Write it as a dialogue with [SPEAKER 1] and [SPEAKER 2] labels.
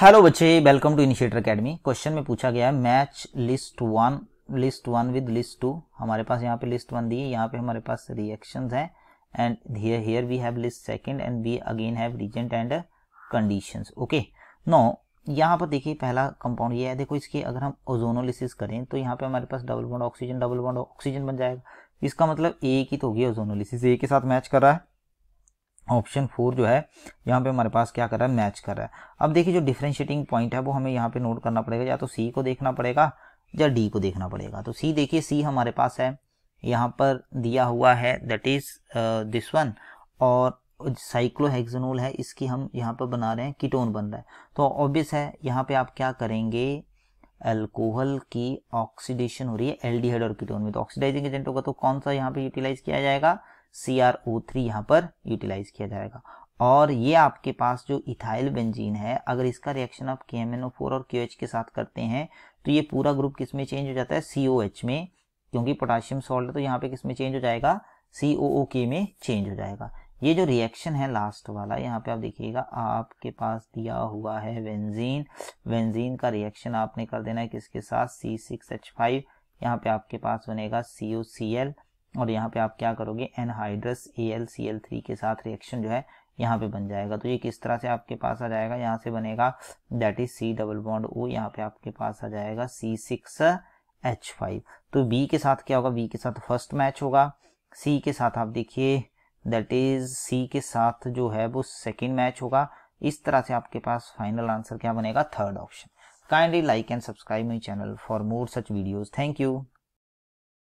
[SPEAKER 1] hello बच्चे welcome to initiator academy question में पूछा गया है match list one list one with list two हमारे पास यहाँ पे लिस्ट वन दी है यहाँ पे हमारे पास रिएक्शंस हैं and here we have list second and we again have reagent and conditions okay no यहाँ पर देखिए पहला कंपाउंड ये है देखो इसकी अगर हम ओजोनोलिसिस करें तो यहाँ पे हमारे पास double bond oxygen double bond oxygen बन जाएगा इसका मतलब ए की तो होगी ओजोनोलिसिस ए के साथ मैच कर रहा है ऑप्शन फोर जो है यहाँ पे हमारे पास क्या कर रहा है मैच कर रहा है अब देखिए जो डिफ्रेंशिएटिंग पॉइंट है वो हमें यहाँ पे नोट करना पड़ेगा या तो सी को देखना पड़ेगा या डी को देखना पड़ेगा तो सी देखिए सी हमारे पास है यहाँ पर दिया हुआ है दैट इज दिस वन और साइक्लोहेक्सनोल है इसकी हम यहाँ पर बना रहे हैं कीटोन बन रहा है तो ऑब्वियस है यहाँ पे आप क्या करेंगे अल्कोहल की ऑक्सीडेशन हो रही है एल्डिहाइड और कीटोन में तो ऑक्सीडाइजिंग एजेंट होगा तो कौन सा यहाँ पे यूटिलाइज किया जाएगा सी आर ओ थ्री यहाँ पर यूटिलाइज किया जाएगा और ये आपके पास जो इथाइल बेंजीन है अगर इसका रिएक्शन आप K M N O four और क्यू एच के साथ करते हैं तो ये पूरा ग्रुप किस में चेंज हो जाता है सी ओ एच में क्योंकि पोटाशियम सॉल्ट है तो यहाँ पे किस में चेंज हो जाएगा सी ओ ओ के में चेंज हो जाएगा ये जो रिएक्शन है लास्ट वाला यहाँ पे आप देखिएगा आपके पास दिया हुआ है बेंजीन बेंजीन का रिएक्शन आपने कर देना है किसके साथ सी सिक्स एच फाइव यहाँ पे आपके पास बनेगा सी ओ सी एल और यहाँ पे आप क्या करोगे anhydrous A L C L three के साथ रिएक्शन जो है यहाँ पे बन जाएगा तो ये किस तरह से आपके पास आ जाएगा यहाँ से बनेगा that is C double bond O यहाँ पे आपके पास आ जाएगा सी सिक्स एच फाइव तो बी के साथ क्या होगा बी के साथ फर्स्ट मैच होगा सी के साथ आप देखिए दैट इज सी के साथ जो है वो सेकेंड मैच होगा इस तरह से आपके पास फाइनल आंसर क्या बनेगा third option kindly like and subscribe my channel for more such videos thank you